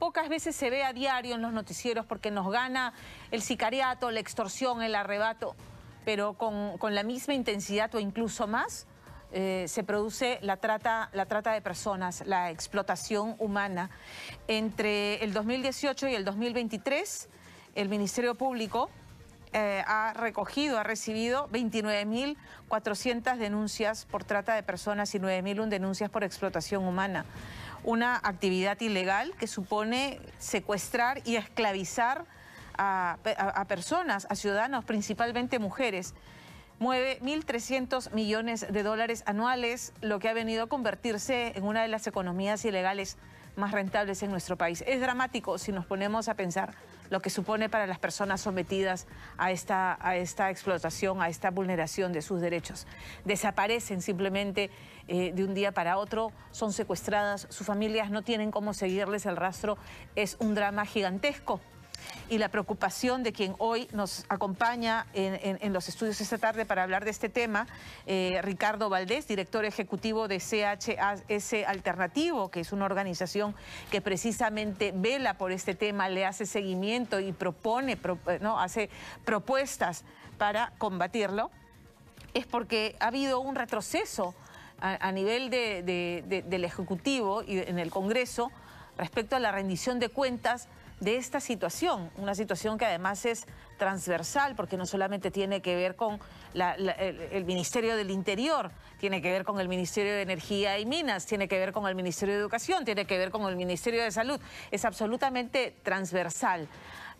pocas veces se ve a diario en los noticieros porque nos gana el sicariato, la extorsión, el arrebato, pero con, la misma intensidad o incluso más. Eh, se produce la trata, la trata de personas, la explotación humana. Entre el 2018 y el 2023, el Ministerio Público eh, ha recogido, ha recibido 29.400 denuncias por trata de personas y 9.001 denuncias por explotación humana una actividad ilegal que supone secuestrar y esclavizar a, personas, a ciudadanos, principalmente mujeres mueve 1.300 millones de dólares anuales, lo que ha venido a convertirse en una de las economías ilegales más rentables en nuestro país. Es dramático si nos ponemos a pensar lo que supone para las personas sometidas a esta, a esta explotación, a esta vulneración de sus derechos. Desaparecen simplemente eh, de un día para otro, son secuestradas, sus familias no tienen cómo seguirles el rastro. Es un drama gigantesco y la preocupación de quien hoy nos acompaña en, los estudios esta tarde para hablar de este tema, eh, Ricardo Valdés, director ejecutivo de CHS Alternativo, que es una organización que precisamente vela por este tema, le hace seguimiento y propone, eh, no, hace propuestas para combatirlo, es porque ha habido un retroceso a, nivel del Ejecutivo y en el Congreso respecto a la rendición de cuentas de esta situación, una situación que además es transversal, porque no solamente tiene que ver con el, Ministerio del Interior, tiene que ver con el Ministerio de Energía y Minas, tiene que ver con el Ministerio de Educación, tiene que ver con el Ministerio de Salud, es absolutamente transversal.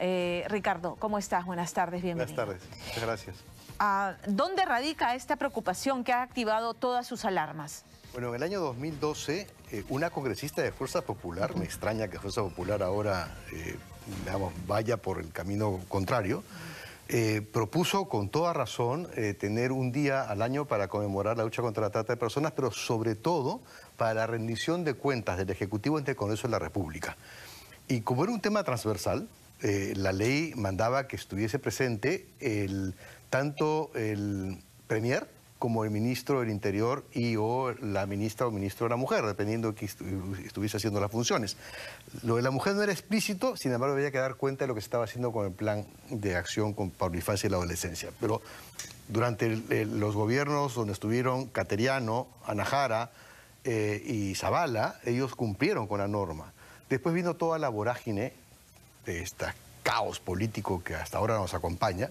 Eh, Ricardo, ¿cómo estás? Buenas tardes, bienvenido. Buenas tardes, muchas gracias. Ah, ¿Dónde radica esta preocupación que ha activado todas sus alarmas? Bueno, en el año 2012, eh, una congresista de Fuerza Popular, me extraña que Fuerza Popular ahora, eh, digamos, vaya por el camino contrario, propuso con toda razón tener un día al año para conmemorar la lucha contra la trata de personas, pero sobre todo para la rendición de cuentas del Ejecutivo entre el Congreso de la República. Y como era un tema transversal, eh, la ley mandaba que estuviese presente tanto el premier como el ministro del Interior y o la ministra o ministro de la Mujer, dependiendo de que estuviese haciendo las funciones. Lo de la mujer no era explícito, sin embargo había que dar cuenta de lo que se estaba haciendo con el plan de acción con, para y la adolescencia. Pero durante los gobiernos donde estuvieron Cateriano, Anajara eh, y Zavala, ellos cumplieron con la norma. Después vino toda la vorágine de este caos político que hasta ahora nos acompaña.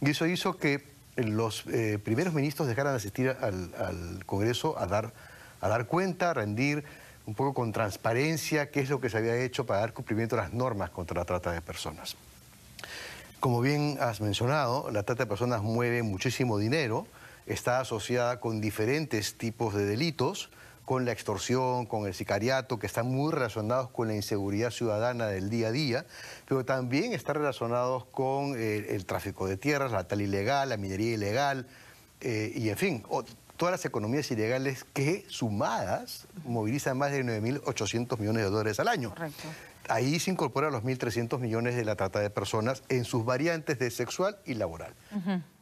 Y eso hizo que los eh, primeros ministros dejaran de asistir al, Congreso a dar, a dar cuenta, a rendir un poco con transparencia qué es lo que se había hecho para dar cumplimiento a las normas contra la trata de personas. Como bien has mencionado, la trata de personas mueve muchísimo dinero, está asociada con diferentes tipos de delitos, con la extorsión, con el sicariato, que están muy relacionados con la inseguridad ciudadana del día a día, pero también están relacionados con eh, el tráfico de tierras, la tal ilegal, la minería ilegal, eh, y en fin, todas las economías ilegales que sumadas movilizan más de 9.800 millones de dólares al año. Ahí se incorporan los 1.300 millones de la trata de personas en sus variantes de sexual y laboral.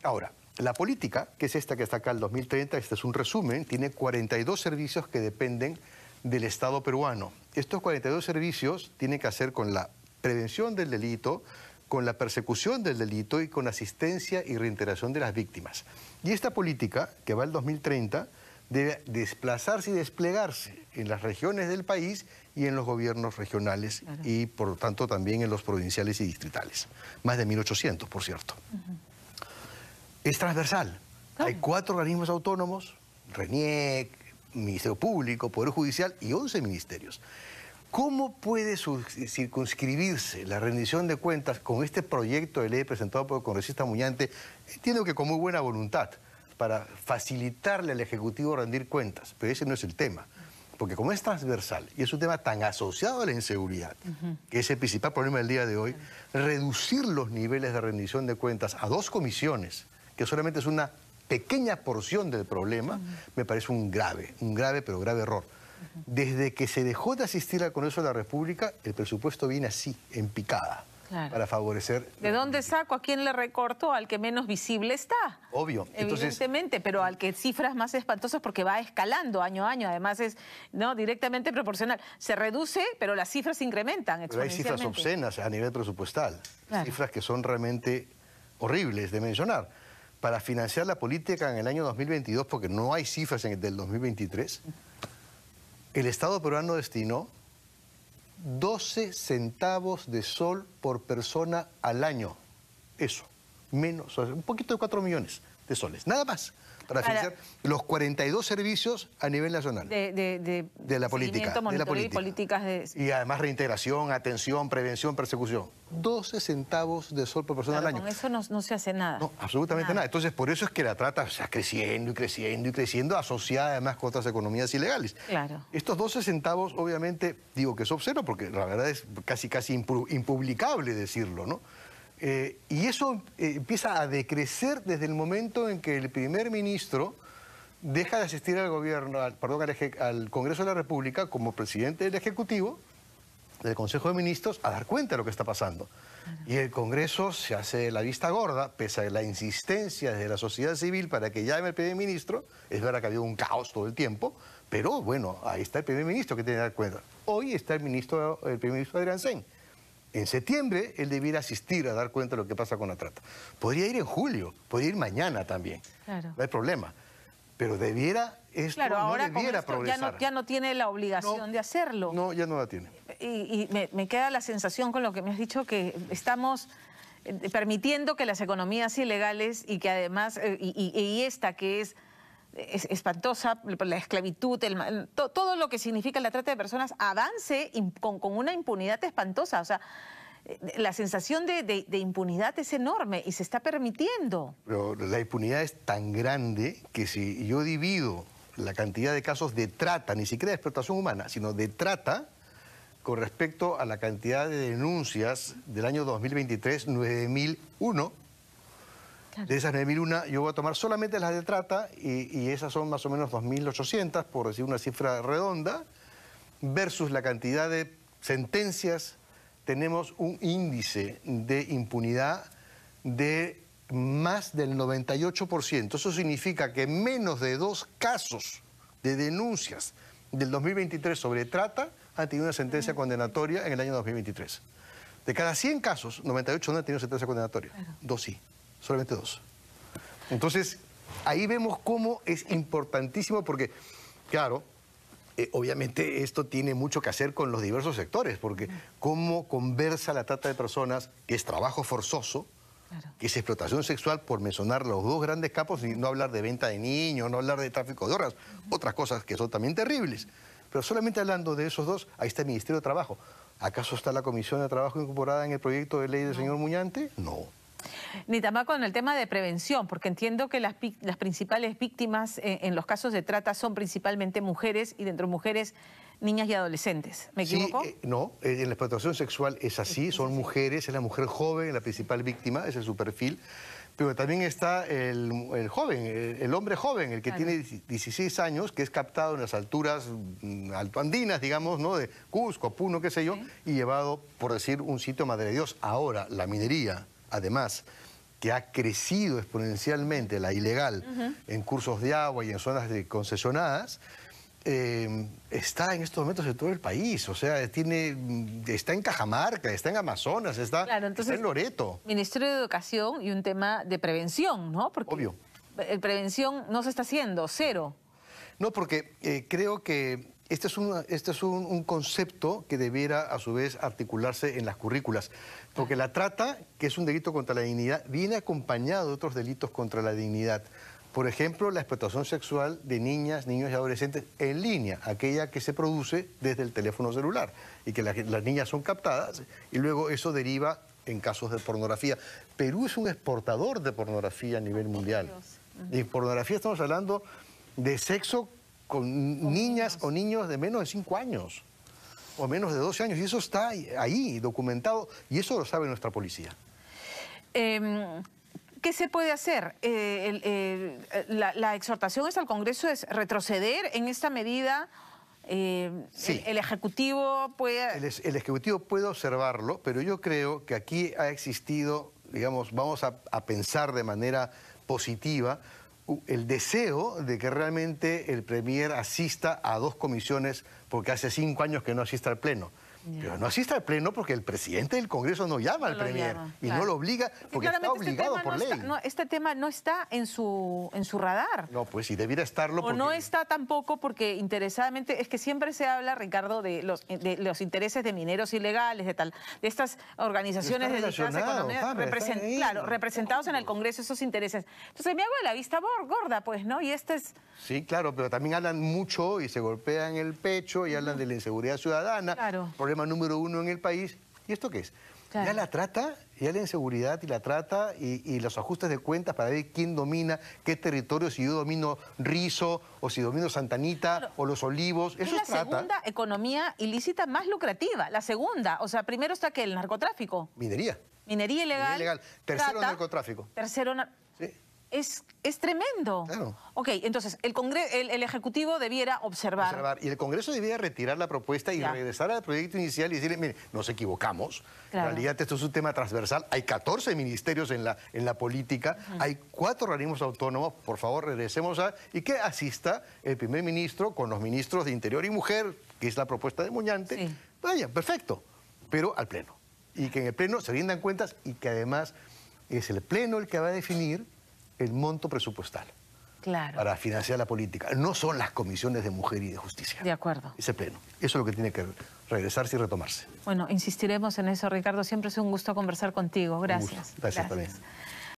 Ahora, la política, que es esta que está acá el 2030, este es un resumen, tiene 42 servicios que dependen del Estado peruano. Estos 42 servicios tienen que hacer con la prevención del delito, con la persecución del delito y con asistencia y reintegración de las víctimas. Y esta política, que va al 2030, debe desplazarse y desplegarse en las regiones del país y en los gobiernos regionales y por lo tanto también en los provinciales y distritales. Más de 1.800, por cierto es transversal. Ah. Hay cuatro organismos autónomos, RENIEC, Ministerio Público, Poder Judicial y 11 ministerios. ¿Cómo puede circunscribirse la rendición de cuentas con este proyecto de ley presentado por el congresista Muñante? Entiendo que con muy buena voluntad para facilitarle al Ejecutivo rendir cuentas, pero ese no es el tema. Porque como es transversal y es un tema tan asociado a la inseguridad, que es el principal problema del día de hoy, reducir los niveles de rendición de cuentas a dos comisiones, que solamente es una pequeña porción del problema, me parece un grave, un grave pero grave error. Desde que se dejó de asistir al Congreso de la República, el presupuesto viene así, en picada. para favorecer... ¿De dónde saco? ¿A quién le recorto? Al que menos visible está. Obvio. Evidentemente, pero al que cifras más espantosas porque va escalando año a año, además es no directamente proporcional. Se reduce, pero las cifras se incrementan pero hay cifras obscenas a nivel presupuestal, cifras que son realmente horribles de mencionar para financiar la política en el año 2022, porque no hay cifras en el del 2023, el Estado peruano destinó 12 centavos de sol por persona al año. Eso, menos, un poquito de 4 millones, de soles. Nada más para, financiar los 42 servicios a nivel nacional. De, de, la política. De Y, políticas y además reintegración, atención, prevención, persecución. 12 centavos de sol por persona al año. Con eso no, se hace nada. No, absolutamente nada. Entonces, por eso es que la trata está creciendo y creciendo y creciendo, asociada además con otras economías ilegales. Claro. Estos 12 centavos, obviamente, digo que es obsceno porque la verdad es casi, casi impublicable decirlo, ¿no? Eh, y eso eh, empieza a decrecer desde el momento en que el primer ministro deja de asistir al gobierno, al, Congreso de la República como presidente del Ejecutivo, del Consejo de Ministros, a dar cuenta de lo que está pasando. Y el Congreso se hace la vista gorda, pese a la insistencia de la sociedad civil para que llame al primer ministro. Es verdad que ha habido un caos todo el tiempo, pero bueno, ahí está el primer ministro que tiene que dar cuenta. Hoy está el, ministro, el primer ministro Adrián Zen. En septiembre él debiera asistir a dar cuenta de lo que pasa con la trata. Podría ir en julio, podría ir mañana también. No hay problema. Pero debiera esto no debiera ya, no, tiene la obligación de hacerlo. No, ya no la tiene. Y, me, queda la sensación con lo que me has dicho que estamos eh, permitiendo que las economías ilegales y que además, eh, y esta que es espantosa, la esclavitud, el, todo lo que significa la trata de personas avance con, una impunidad espantosa. O sea, eh, la sensación de, de, impunidad es enorme y se está permitiendo. Pero la impunidad es tan grande que si yo divido la cantidad de casos de trata, ni siquiera de explotación humana, sino de trata, con respecto a la cantidad de denuncias del año 2023, 9001, de esas 9.001, yo voy a tomar solamente las de trata, y, y esas son más o menos 2.800, por decir una cifra redonda, versus la cantidad de sentencias, tenemos un índice de impunidad de más del 98%. Eso significa que menos de dos casos de denuncias del 2023 sobre trata han tenido una sentencia condenatoria en el año 2023. De cada 100 casos, 98 no han tenido sentencia condenatoria. Dos sí solamente dos. Entonces, ahí vemos cómo es importantísimo porque, claro, eh, obviamente esto tiene mucho que hacer con los diversos sectores, porque cómo conversa la trata de personas, que es trabajo forzoso, que es explotación sexual, por mencionar los dos grandes capos, y no hablar de venta de niños, no hablar de tráfico de horas, otras cosas que son también terribles. Pero solamente hablando de esos dos, ahí está el Ministerio de Trabajo. ¿Acaso está la Comisión de Trabajo incorporada en el proyecto de ley del señor Muñante? No. Ni tampoco en el tema de prevención, porque entiendo que las, principales víctimas eh, en, los casos de trata son principalmente mujeres y dentro de mujeres niñas y adolescentes. ¿Me equivoco? Sí, eh, no, eh, en la explotación sexual es así, son mujeres, es la mujer joven la principal víctima, ese es su perfil. Pero también está el, joven, el, hombre joven, el que tiene 16 años, que es captado en las alturas mm, altoandinas, digamos, ¿no? De Cusco, Puno, qué sé yo, y llevado, por decir, un sitio madre de Dios. Ahora, la minería, además que ha crecido exponencialmente la ilegal en cursos de agua y en zonas concesionadas, eh, está en estos momentos en todo el país, o sea, tiene, está en Cajamarca, está en Amazonas, está, en Loreto. Ministerio de Educación y un tema de prevención, ¿no? Porque Obvio. Prevención no se está haciendo, cero. No, porque eh, creo que este es, un, este es un, concepto que debiera a su vez articularse en las currículas, porque la trata, que es un delito contra la dignidad, viene acompañado de otros delitos contra la dignidad. Por ejemplo, la explotación sexual de niñas, niños y adolescentes en línea, aquella que se produce desde el teléfono celular y que las niñas son captadas y luego eso deriva en casos de pornografía. Perú es un exportador de pornografía a nivel mundial. Y pornografía estamos hablando de sexo con niñas o niños de menos de 5 años o menos de 12 años. Y eso está ahí, documentado, y eso lo sabe nuestra policía. Em, ¿Qué se puede hacer? Eh, la, exhortación es al Congreso es retroceder en esta medida. Em, el, Ejecutivo puede... El, Ejecutivo puede observarlo, pero yo creo que aquí ha existido, digamos, vamos a pensar de manera positiva, Uh, el deseo de que realmente el Premier asista a dos comisiones, porque hace cinco años que no asiste al Pleno. Pero no asista al pleno porque el presidente del Congreso no llama al Premier y no lo obliga porque, está este obligado este por ley. este tema no está en su, en su radar. No, pues sí, debiera estarlo. O no está tampoco porque interesadamente, es que siempre se habla, Ricardo, de los, los intereses de mineros ilegales, de tal, de estas organizaciones de economía, claro, representados en el Congreso esos intereses. Entonces me hago de la vista gorda, pues, ¿no? Y este es... Sí, claro, pero también hablan mucho y se golpean el pecho y hablan de la inseguridad ciudadana. Claro número uno en el país. ¿Y esto qué es? Ya la trata, ya la inseguridad y la trata y, los ajustes de cuentas para ver quién domina qué territorio, si yo domino Rizo o si domino Santanita o Los Olivos. Eso es la segunda economía ilícita más lucrativa, la segunda. O sea, primero está que el narcotráfico. Minería. Minería ilegal. Tercero narcotráfico. Tercero narcotráfico es, tremendo. Claro. Ok, entonces el, Congreso, el, Ejecutivo debiera observar. observar. Y el Congreso debía retirar la propuesta y regresar al proyecto inicial y decirle, mire, nos equivocamos. En realidad esto es un tema transversal. Hay 14 ministerios en la, en la política, hay cuatro organismos autónomos. Por favor, regresemos a... Y que asista el primer ministro con los ministros de Interior y Mujer, que es la propuesta de Muñante. Vaya, perfecto, pero al Pleno. Y que en el Pleno se rindan cuentas y que además es el Pleno el que va a definir el monto presupuestal. Claro. Para financiar la política. No son las comisiones de mujer y de justicia. De acuerdo. Ese pleno. Eso es lo que tiene que regresarse y retomarse. Bueno, insistiremos en eso, Ricardo. Siempre es un gusto conversar contigo. Gracias. Gracias, Gracias también.